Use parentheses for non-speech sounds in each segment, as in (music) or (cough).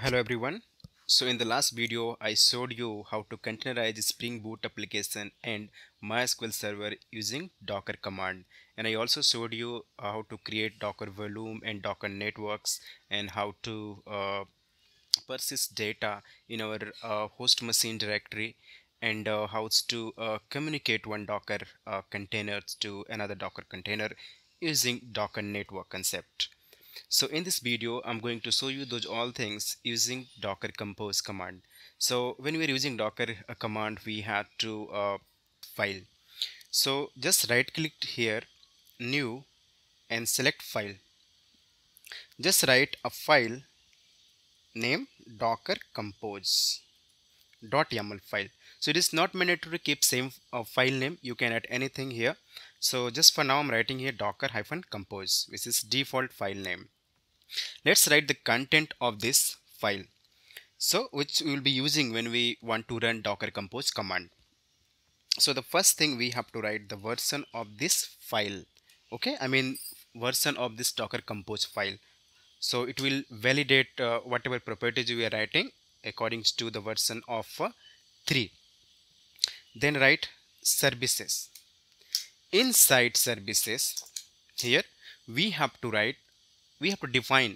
Hello everyone. So in the last video, I showed you how to containerize Spring Boot application and MySQL Server using Docker command. And I also showed you uh, how to create Docker volume and Docker networks and how to uh, persist data in our uh, host machine directory and uh, how to uh, communicate one Docker uh, container to another Docker container using Docker network concept. So in this video, I'm going to show you those all things using docker compose command. So when we're using docker uh, command, we had to uh, file. So just right click here, new and select file. Just write a file name docker compose dot yaml file so it is not mandatory to keep same uh, file name you can add anything here so just for now, I'm writing here docker hyphen compose, which is default file name. Let's write the content of this file. So which we will be using when we want to run docker compose command. So the first thing we have to write the version of this file. Okay, I mean version of this docker compose file. So it will validate uh, whatever properties we are writing according to the version of uh, 3. Then write services inside services here we have to write we have to define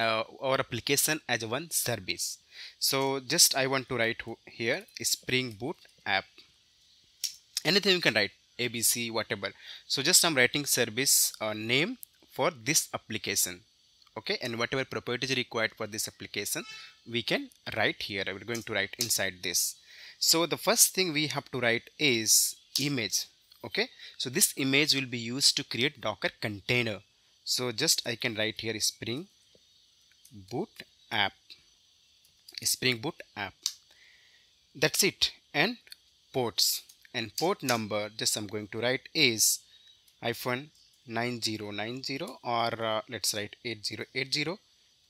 uh, our application as one service so just I want to write here spring boot app anything you can write ABC whatever so just I'm writing service uh, name for this application okay and whatever properties required for this application we can write here we're going to write inside this so the first thing we have to write is image okay so this image will be used to create docker container so just i can write here spring boot app spring boot app that's it and ports and port number just i'm going to write is iphone 9090 or uh, let's write 8080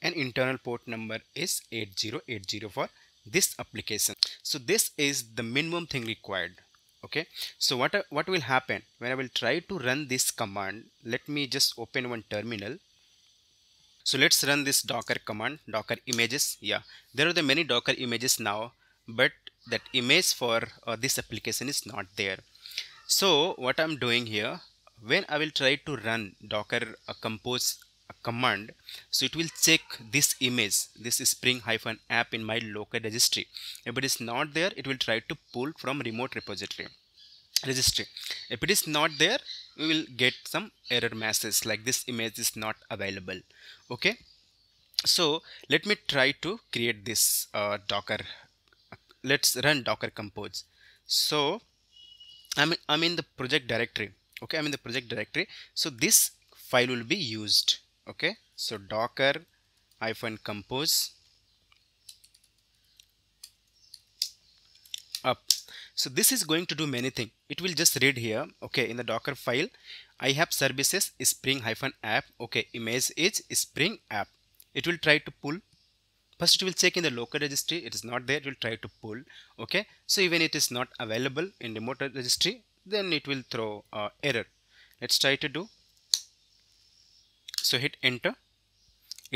and internal port number is 8080 for this application so this is the minimum thing required okay so what what will happen when I will try to run this command let me just open one terminal so let's run this docker command docker images yeah there are the many docker images now but that image for uh, this application is not there so what I'm doing here when I will try to run docker uh, compose command so it will check this image this spring hyphen app in my local registry if it is not there it will try to pull from remote repository registry if it is not there we will get some error messages like this image is not available okay so let me try to create this uh, docker let's run docker compose so I'm, I'm in the project directory okay I'm in the project directory so this file will be used okay so docker hyphen compose up so this is going to do many things it will just read here okay in the docker file i have services spring hyphen app okay image is spring app it will try to pull first it will check in the local registry it is not there it will try to pull okay so even it is not available in remote registry then it will throw uh, error let's try to do so hit enter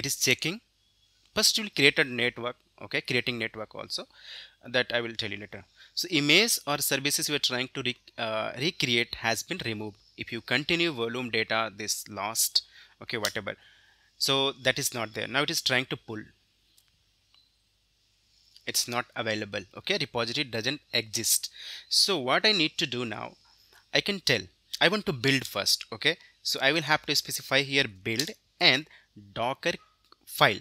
it is checking first you will create a network okay creating network also that i will tell you later so image or services you are trying to re, uh, recreate has been removed if you continue volume data this lost okay whatever so that is not there now it is trying to pull it's not available okay repository doesn't exist so what i need to do now i can tell i want to build first okay so I will have to specify here build and docker file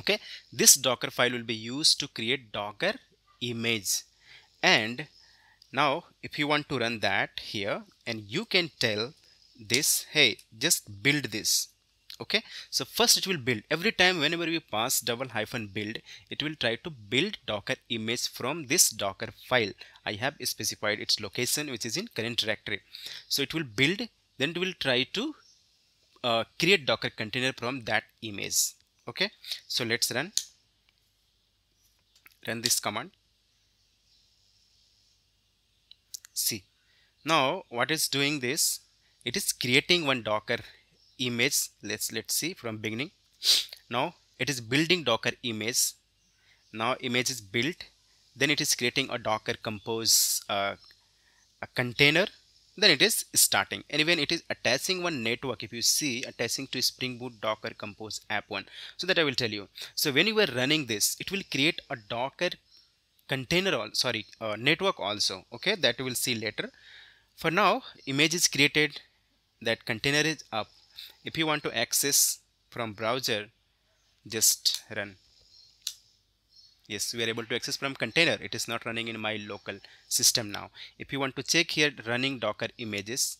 okay this docker file will be used to create docker image and now if you want to run that here and you can tell this hey just build this okay so first it will build every time whenever we pass double hyphen build it will try to build docker image from this docker file i have specified its location which is in current directory so it will build then it will try to uh, create docker container from that image okay so let's run run this command see now what is doing this it is creating one docker image let's let's see from beginning now it is building docker image now image is built then it is creating a docker compose uh, a container then it is starting and when it is attaching one network if you see attaching to spring boot docker compose app one so that i will tell you so when you are running this it will create a docker container all sorry uh, network also okay that we will see later for now image is created that container is up if you want to access from browser just run yes we are able to access from container it is not running in my local system now if you want to check here running docker images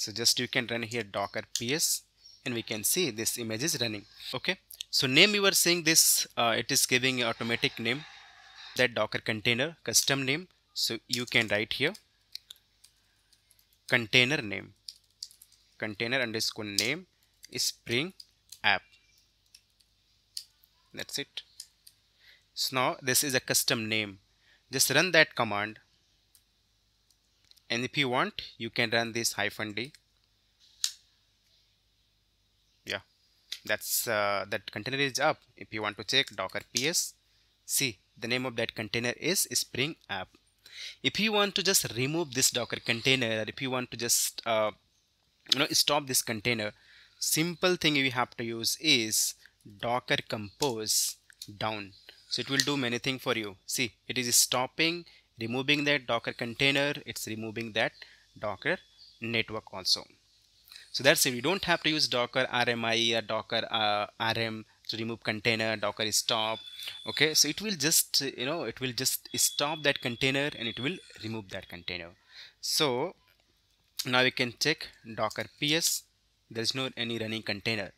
so just you can run here docker ps and we can see this image is running okay so name you were seeing this uh, it is giving automatic name that docker container custom name so you can write here container name container underscore name is spring app that's it so now this is a custom name just run that command and if you want you can run this hyphen d yeah that's uh, that container is up if you want to check docker ps see the name of that container is spring app if you want to just remove this docker container or if you want to just uh, you know stop this container simple thing you have to use is docker compose down so it will do many things for you. See, it is stopping, removing that Docker container. It's removing that Docker network also. So that's it. You don't have to use Docker RMI or Docker uh, RM to remove container, Docker stop. Okay, so it will just, you know, it will just stop that container and it will remove that container. So now we can check Docker PS. There's no any running container.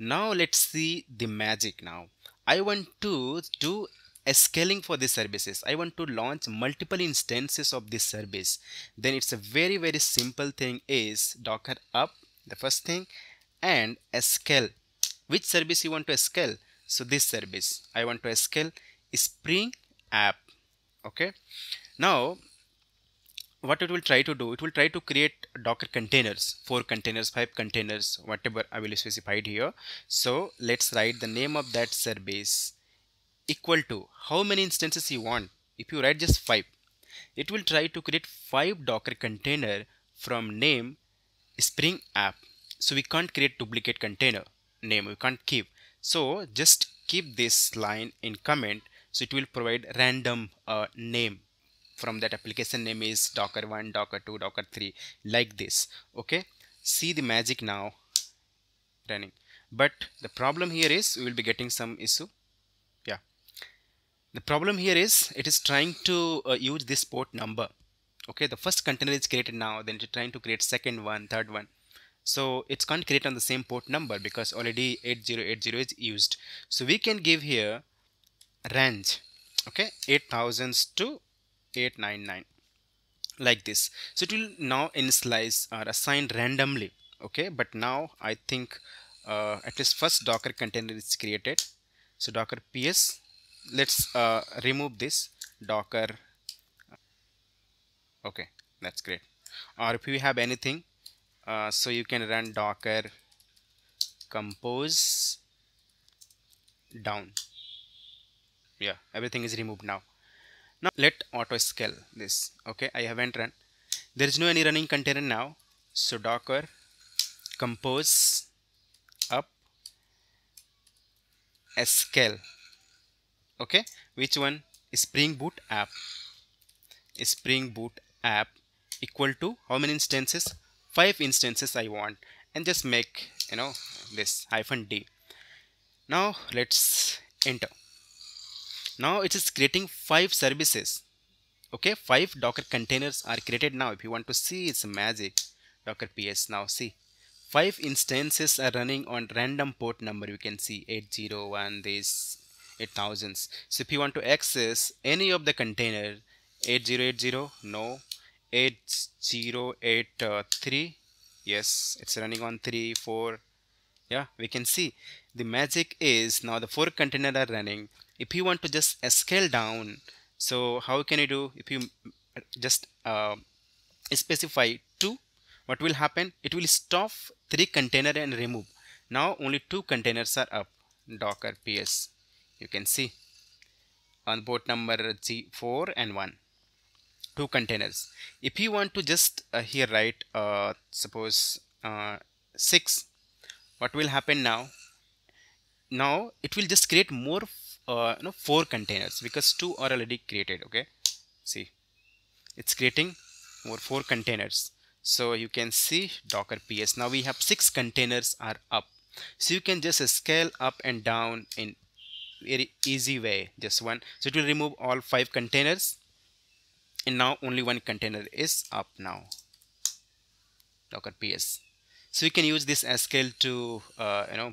Now let's see the magic now. I want to do a scaling for these services. I want to launch multiple instances of this service. Then it's a very, very simple thing is Docker up, the first thing, and a scale. Which service you want to scale? So this service, I want to scale Spring app. Okay. Now, what it will try to do, it will try to create docker containers four containers five containers whatever i will specify here so let's write the name of that service equal to how many instances you want if you write just five it will try to create five docker container from name spring app so we can't create duplicate container name we can't keep so just keep this line in comment so it will provide random uh, name from that application name is docker 1 docker 2 docker 3 like this okay see the magic now running but the problem here is we will be getting some issue yeah the problem here is it is trying to uh, use this port number okay the first container is created now then it's trying to create second one third one so it can't create on the same port number because already 8080 is used so we can give here range okay 8000s to 899 like this so it will now initialize or assign randomly okay but now i think uh, at least first docker container is created so docker ps let's uh, remove this docker okay that's great or if you have anything uh, so you can run docker compose down yeah everything is removed now now let auto scale this okay I haven't run there is no any running container now so docker compose up scale okay which one spring boot app spring boot app equal to how many instances five instances I want and just make you know this hyphen d now let's enter now it is creating five services okay five docker containers are created now if you want to see it's magic docker ps now see five instances are running on random port number you can see 801 this 8000s so if you want to access any of the container 8080 no 8083 yes it's running on 3 4 yeah we can see the magic is now the four container are running if you want to just uh, scale down so how can you do if you just uh, specify two what will happen it will stop three container and remove now only two containers are up docker ps you can see on port number g4 and 1 two containers if you want to just uh, here write uh, suppose uh, 6 what will happen now now it will just create more uh, you know, four containers because two are already created okay see it's creating over four containers so you can see docker ps now we have six containers are up so you can just scale up and down in very easy way just one so it will remove all five containers and now only one container is up now docker ps so you can use this as scale to uh, you know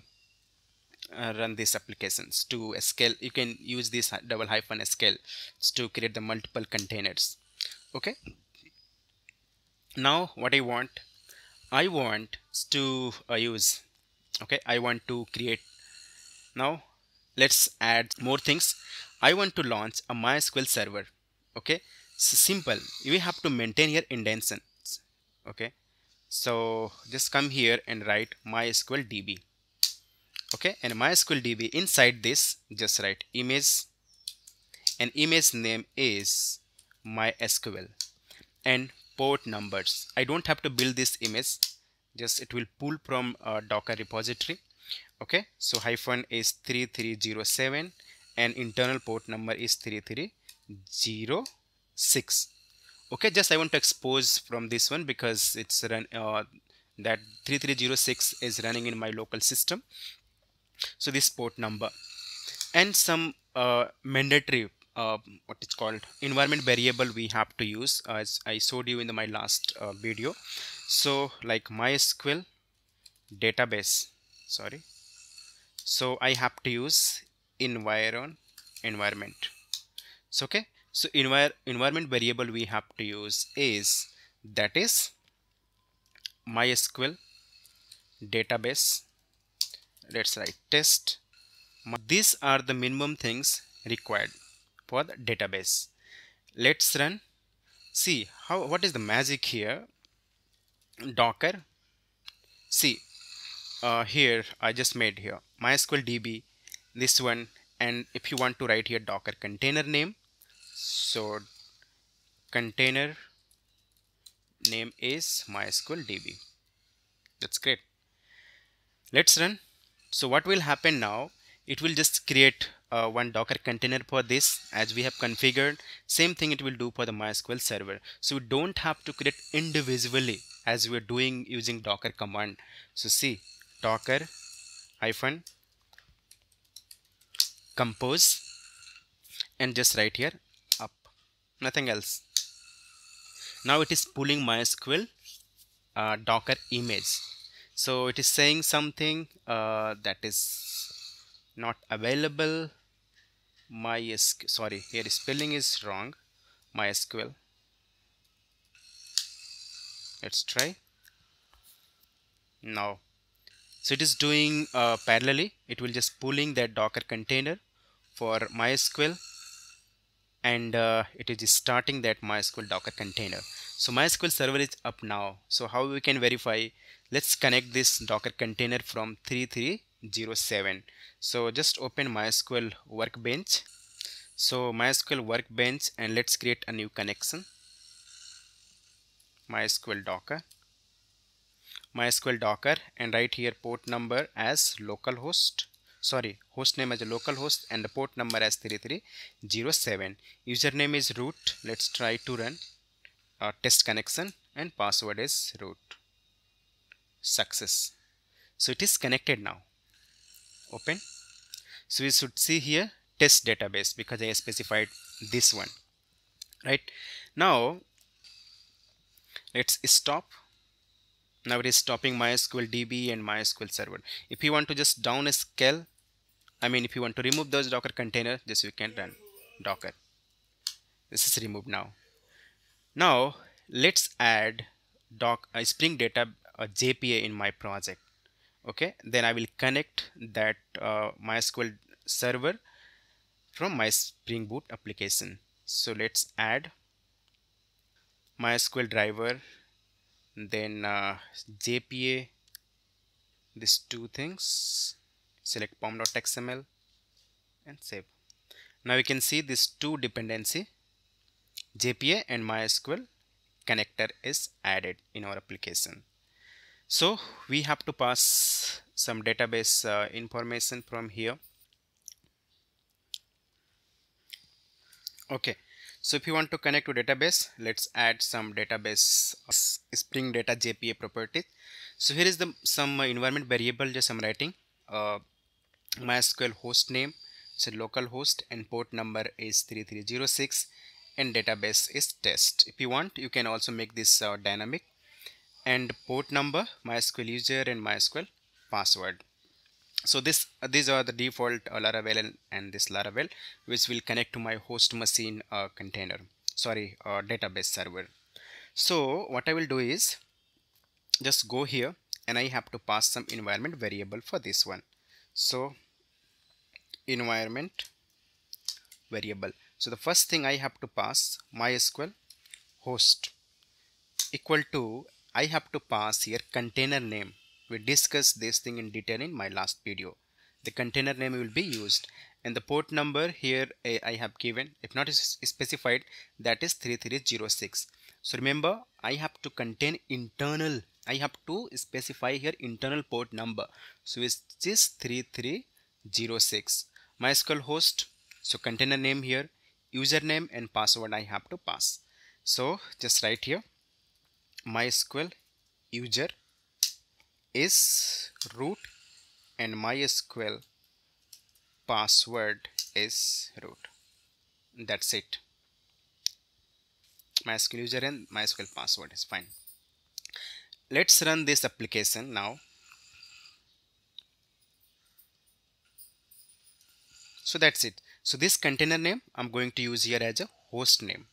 uh, run these applications to scale you can use this double hyphen scale to create the multiple containers okay now what I want I want to uh, use okay I want to create now let's add more things I want to launch a MySQL server okay so simple You have to maintain your indentation okay so just come here and write mysql db okay and mysql db inside this just write image and image name is mysql and port numbers i don't have to build this image just it will pull from uh, docker repository okay so hyphen is 3307 and internal port number is 3306 okay just i want to expose from this one because it's run uh, that 3306 is running in my local system so this port number and some uh, mandatory uh, what it's called environment variable we have to use as I showed you in the, my last uh, video so like MySQL database sorry so I have to use environ environment so okay so envir environment variable we have to use is that is MySQL database let's write test these are the minimum things required for the database let's run see how what is the magic here docker see uh, here I just made here MySQL DB this one and if you want to write here docker container name so container name is MySQL DB that's great let's run so what will happen now it will just create uh, one docker container for this as we have configured same thing it will do for the mysql server so you don't have to create individually as we are doing using docker command so see docker hyphen compose and just write here up nothing else now it is pulling mysql uh, docker image so it is saying something uh, that is not available mysql sorry here spelling is wrong mysql let's try now so it is doing uh, parallelly it will just pulling that docker container for mysql and uh, it is starting that mysql docker container so mysql server is up now so how we can verify let's connect this docker container from 3307 so just open mysql workbench so mysql workbench and let's create a new connection mysql docker mysql docker and write here port number as localhost sorry host name as localhost and the port number as 3307 username is root let's try to run uh, test connection and password is root success so it is connected now open so we should see here test database because I specified this one right now let's stop now it is stopping MySQL DB and MySQL server if you want to just down scale I mean if you want to remove those docker container this you can run docker this is removed now now let's add doc uh, Spring Data uh, JPA in my project. Okay, then I will connect that uh, MySQL server from my Spring Boot application. So let's add MySQL driver, then uh, JPA, these two things, select pom.xml and save. Now you can see these two dependency JPA and MySQL connector is added in our application. So we have to pass some database uh, information from here. Okay, so if you want to connect to database, let's add some database uh, Spring Data JPA properties. So here is the some environment variable just I'm writing. Uh, MySQL host name, so local host and port number is 3306 and database is test if you want you can also make this uh, dynamic and port number mysql user and mysql password so this uh, these are the default uh, laravel and, and, this laravel which will connect to my host machine uh, container sorry uh, database server so what i will do is just go here and i have to pass some environment variable for this one so environment variable so the first thing I have to pass MySQL host equal to I have to pass here container name. We discussed this thing in detail in my last video. The container name will be used and the port number here I have given if not specified that is 3306. So remember I have to contain internal I have to specify here internal port number. So it's this 3306 MySQL host. So container name here username and password I have to pass. So just write here MySQL user is root and MySQL password is root. That's it. MySQL user and MySQL password is fine. Let's run this application now. So that's it. So this container name I'm going to use here as a host name.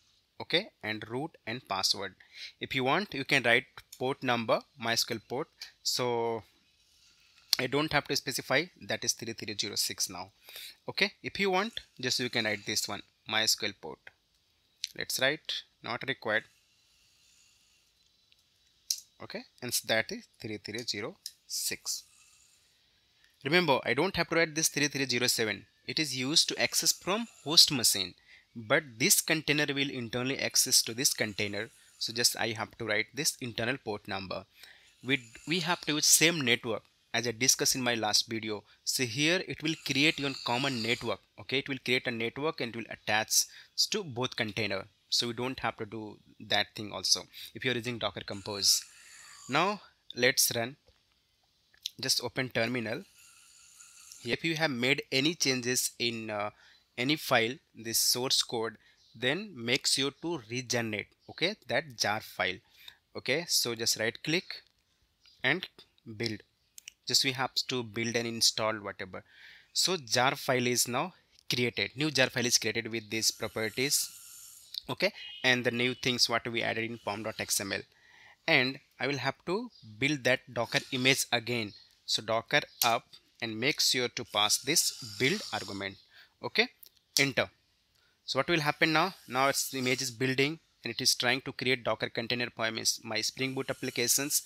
Okay, and root and password. If you want, you can write port number, MySQL port. So I don't have to specify that is 3306 now. Okay, if you want, just you can write this one MySQL port. Let's write not required. Okay, and that is 3306. Remember, I don't have to write this 3307 it is used to access from host machine but this container will internally access to this container so just I have to write this internal port number we, we have to use same network as I discussed in my last video so here it will create your common network okay it will create a network and it will attach to both container so we don't have to do that thing also if you're using docker compose now let's run just open terminal if you have made any changes in uh, any file this source code then make sure to regenerate okay that jar file okay so just right click and build just we have to build and install whatever so jar file is now created new jar file is created with these properties okay and the new things what we added in pom.xml and I will have to build that docker image again so docker up and make sure to pass this build argument okay enter so what will happen now now it's the image is building and it is trying to create docker container for my spring boot applications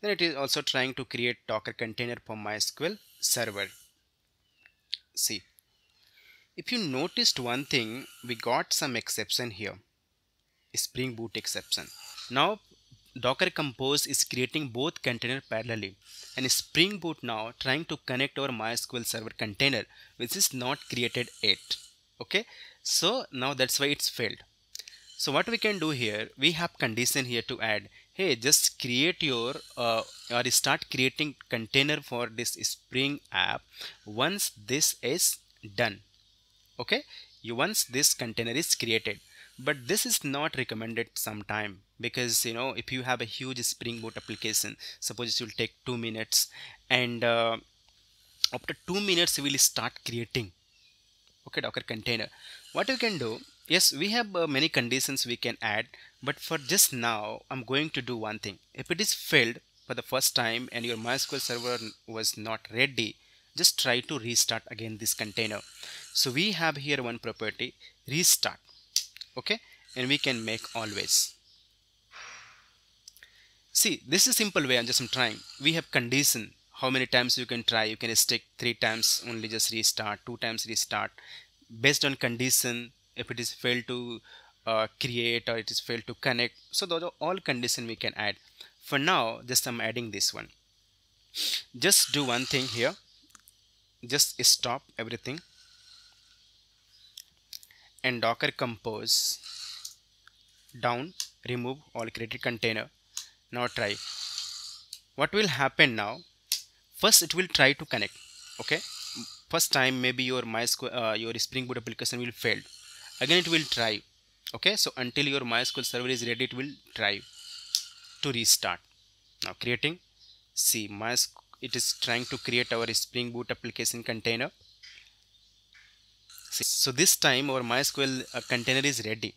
then it is also trying to create docker container for mysql server see if you noticed one thing we got some exception here spring boot exception now Docker Compose is creating both container parallelly and Spring Boot now trying to connect our MySQL Server container which is not created yet. Okay, so now that's why it's failed. So what we can do here, we have condition here to add, hey, just create your uh, or start creating container for this Spring app once this is done. Okay, you once this container is created, but this is not recommended sometime because you know if you have a huge spring boot application suppose it will take two minutes and uh, after two minutes we will start creating okay docker container what you can do yes we have uh, many conditions we can add but for just now i'm going to do one thing if it is failed for the first time and your mysql server was not ready just try to restart again this container so we have here one property restart okay and we can make always See, this is simple way, I'm just trying. We have condition, how many times you can try, you can stick three times only just restart, two times restart. Based on condition, if it is failed to uh, create or it is failed to connect. So those are all condition we can add. For now, just I'm adding this one. Just do one thing here. Just stop everything. And Docker compose down, remove all created container now try what will happen now first it will try to connect okay first time maybe your MySQL uh, your Spring Boot application will fail again it will try okay so until your MySQL server is ready it will try to restart now creating see MySQL it is trying to create our Spring Boot application container see, so this time our MySQL uh, container is ready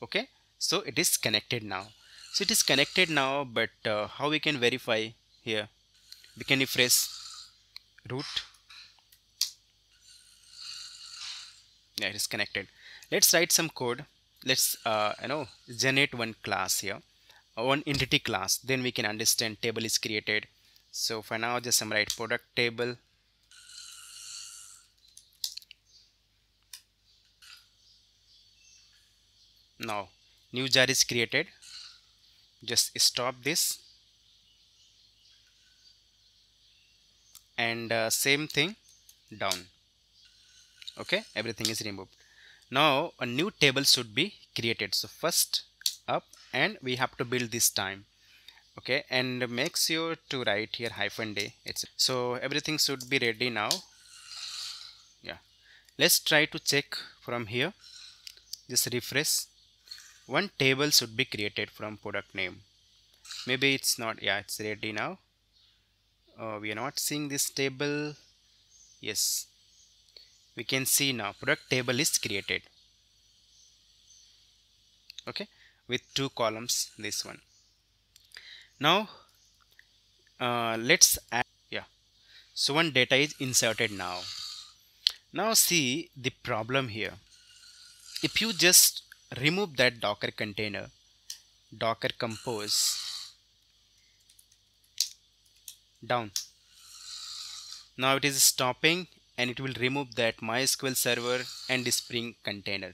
okay so it is connected now so it is connected now but uh, how we can verify here we can refresh root yeah it is connected let's write some code let's uh, you know generate one class here uh, one entity class then we can understand table is created so for now just some write product table now new jar is created just stop this and uh, same thing down okay everything is removed now a new table should be created so first up and we have to build this time okay and make sure to write here hyphen day it's so everything should be ready now yeah let's try to check from here just refresh one table should be created from product name maybe it's not yeah it's ready now uh, we are not seeing this table yes we can see now product table is created okay with two columns this one now uh, let's add yeah so one data is inserted now now see the problem here if you just remove that docker container docker compose down now it is stopping and it will remove that mysql server and spring container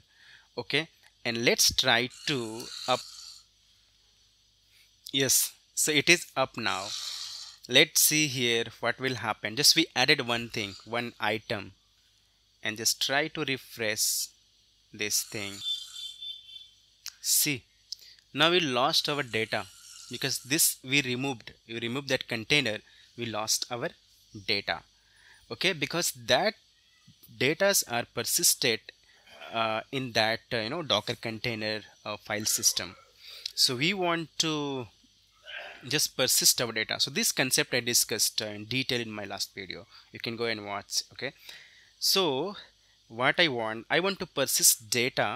okay and let's try to up yes so it is up now let's see here what will happen just we added one thing one item and just try to refresh this thing see now we lost our data because this we removed we removed that container we lost our data okay because that datas are persisted uh, in that uh, you know docker container uh, file system so we want to just persist our data so this concept i discussed uh, in detail in my last video you can go and watch okay so what i want i want to persist data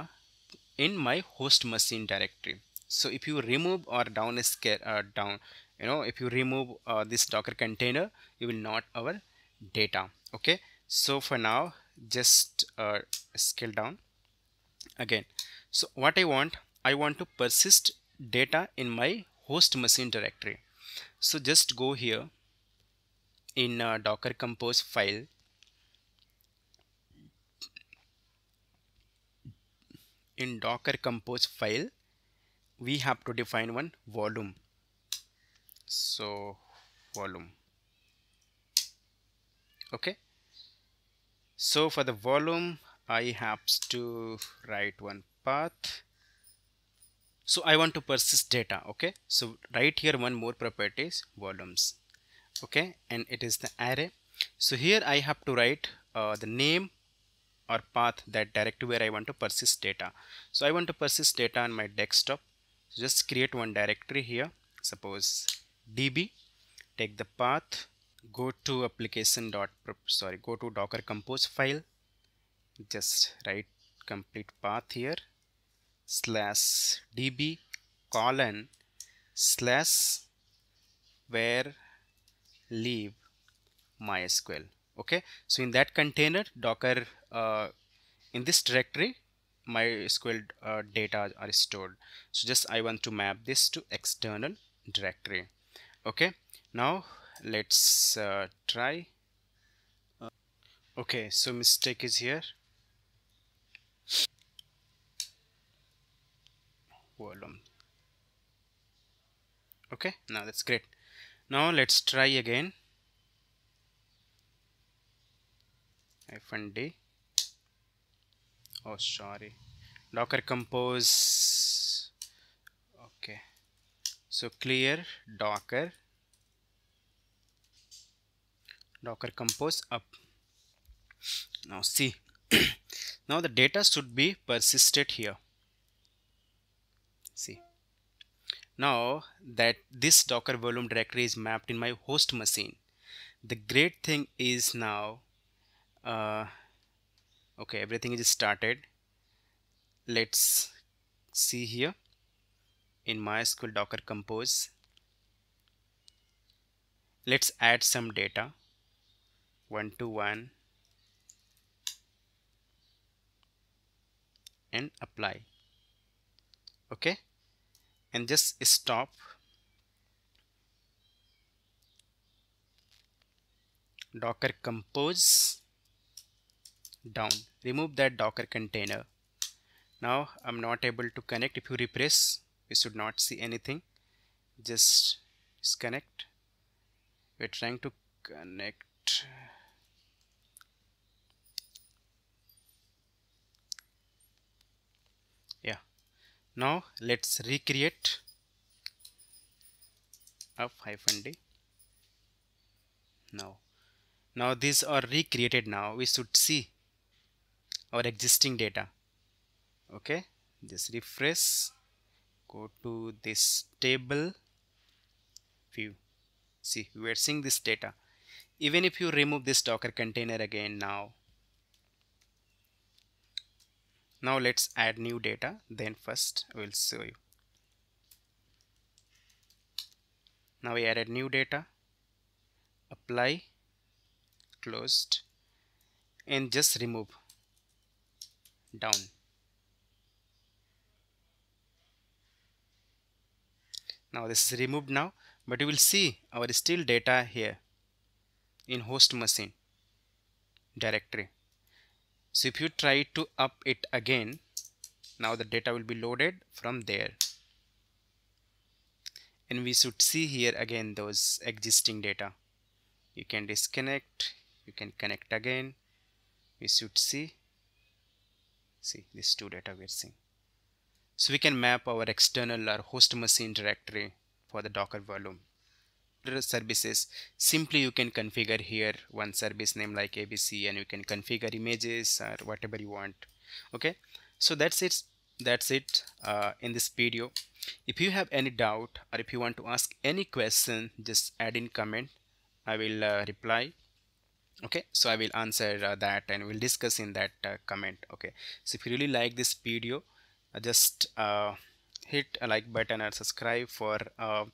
in my host machine directory so if you remove or down scale uh, down you know if you remove uh, this docker container you will not our data okay so for now just uh, scale down again so what i want i want to persist data in my host machine directory so just go here in uh, docker compose file in docker compose file we have to define one volume so volume okay so for the volume I have to write one path so I want to persist data okay so right here one more properties volumes okay and it is the array so here I have to write uh, the name or path that direct where I want to persist data. So I want to persist data on my desktop. So just create one directory here. Suppose db, take the path, go to application dot sorry go to docker compose file. Just write complete path here slash db colon slash where leave MySQL okay so in that container docker uh, in this directory MySQL uh, data are stored. So just I want to map this to external directory. Okay, now let's uh, try. okay, so mistake is here. Hold on. Okay, now that's great. Now let's try again. F and D oh sorry docker compose okay so clear docker docker compose up now see (coughs) now the data should be persisted here see now that this docker volume directory is mapped in my host machine the great thing is now uh, okay everything is started let's see here in MySQL Docker Compose let's add some data one to one and apply okay and just stop docker compose down remove that docker container now I'm not able to connect if you repress we should not see anything just disconnect we're trying to connect yeah now let's recreate a hyphen d now now these are recreated now we should see our existing data okay just refresh go to this table view see we are seeing this data even if you remove this docker container again now now let's add new data then first we'll show you now we added new data apply closed and just remove down now this is removed now but you will see our still data here in host machine directory so if you try to up it again now the data will be loaded from there and we should see here again those existing data you can disconnect you can connect again we should see See, these two data we are seeing. So we can map our external or host machine directory for the Docker volume. Services simply you can configure here one service name like ABC and you can configure images or whatever you want. Okay, so that's it. That's it uh, in this video. If you have any doubt or if you want to ask any question, just add in comment. I will uh, reply okay so i will answer uh, that and we'll discuss in that uh, comment okay so if you really like this video uh, just uh, hit a like button and subscribe for uh,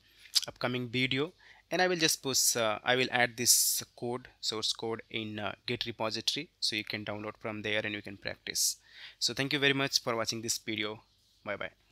upcoming video and i will just post uh, i will add this code source code in git repository so you can download from there and you can practice so thank you very much for watching this video bye bye